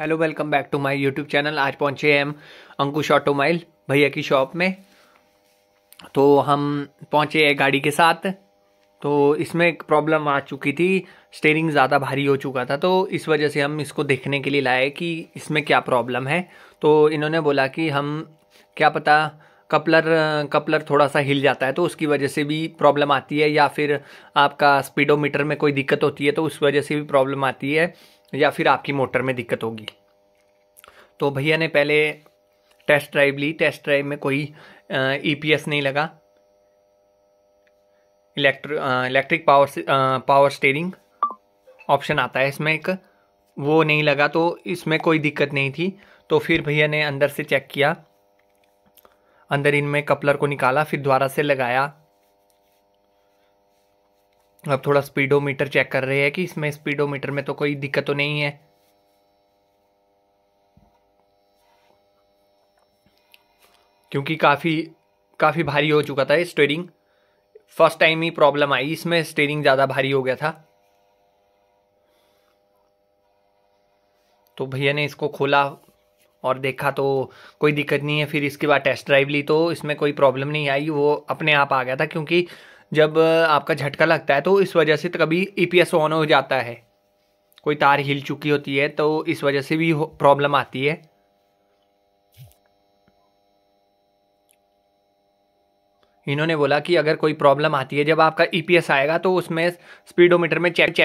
hello welcome back to my YouTube channel आज पहुंचे हम अंकुश ऑटो माइल भैया की शॉप में तो हम पहुंचे हैं गाड़ी के साथ तो इसमें एक प्रॉब्लम आ चुकी थी स्टेयरिंग ज़्यादा भारी हो चुका था तो इस वजह से हम इसको देखने के लिए लाए कि इसमें क्या प्रॉब्लम है तो इन्होंने बोला कि हम क्या पता कपलर कपलर थोड़ा सा हिल जाता है तो उसकी वजह से भी प्रॉब्लम आती है या फिर आपका स्पीडोमीटर में कोई दिक्कत होती है तो उस वजह से भी प्रॉब्लम आती है या फिर आपकी मोटर में दिक्कत होगी तो भैया ने पहले टेस्ट ड्राइव ली टेस्ट ड्राइव में कोई ईपीएस e नहीं लगा electric electric power power steering option आता है इसमें एक वो नहीं लगा तो इसमें कोई दिक्कत नहीं थी तो फिर भैया ने अंदर से चेक किया अंदर इनमें कपलर को निकाला फिर दोबारा से लगाया अब थोड़ा स्पीडोमीटर चेक कर रहे हैं कि इसमें स्पीडोमीटर में तो कोई दिक्कत तो नहीं है क्योंकि काफ़ी काफ़ी भारी हो चुका था स्टेयरिंग फर्स्ट टाइम ही प्रॉब्लम आई इसमें स्टेयरिंग ज़्यादा भारी हो गया था तो भैया ने इसको खोला और देखा तो कोई दिक्कत नहीं है फिर इसके बाद टेस्ट ड्राइव ली तो इसमें कोई प्रॉब्लम नहीं आई वो अपने आप आ गया था क्योंकि जब आपका झटका लगता है तो इस वजह से तो कभी ई e ऑन हो जाता है कोई तार हिल चुकी होती है तो इस वजह से भी प्रॉब्लम आती है इन्होंने बोला कि अगर कोई प्रॉब्लम आती है जब आपका ईपीएस e आएगा तो उसमें स्पीडोमीटर में चेक चेक